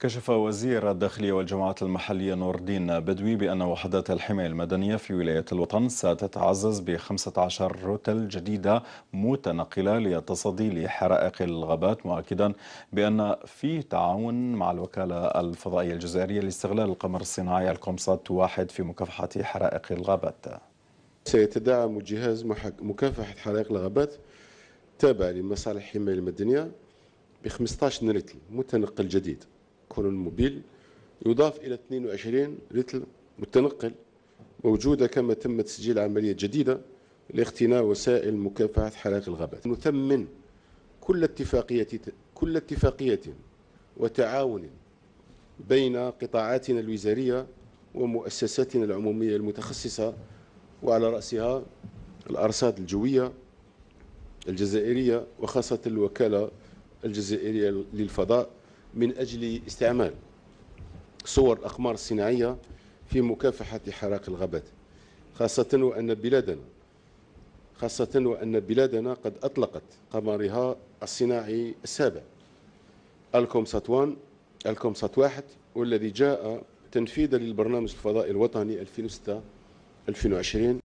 كشف وزير الداخلية والجماعات المحلية نور الدين بدوي بأن وحدات الحماية المدنية في ولاية الوطن ستتعزز ب 15 روتل جديدة متنقلة للتصدي لحرائق الغابات مؤكدا بأن في تعاون مع الوكالة الفضائية الجزائرية لاستغلال القمر الصناعي الكومسات واحد في مكافحة حرائق الغابات سيتدعم جهاز مكافحة حرائق الغابات تابع لمصالح الحماية المدنية ب 15 رتل متنقل جديد كون موبيل يضاف إلى 22 ريتل متنقل موجودة كما تم تسجيل عملية جديدة لاقتناء وسائل مكافحة حالات الغابات نثمن كل اتفاقية كل اتفاقية وتعاون بين قطاعاتنا الوزارية ومؤسساتنا العمومية المتخصصة وعلى رأسها الأرصاد الجوية الجزائرية وخاصة الوكالة الجزائرية للفضاء من أجل استعمال صور الأقمار الصناعية في مكافحة حراك الغابات خاصة وأن بلادنا خاصة وأن بلادنا قد أطلقت قمرها الصناعي السابع الكومسات 1 الكومسات واحد والذي جاء تنفيذا للبرنامج الفضائي الوطني 2006 2020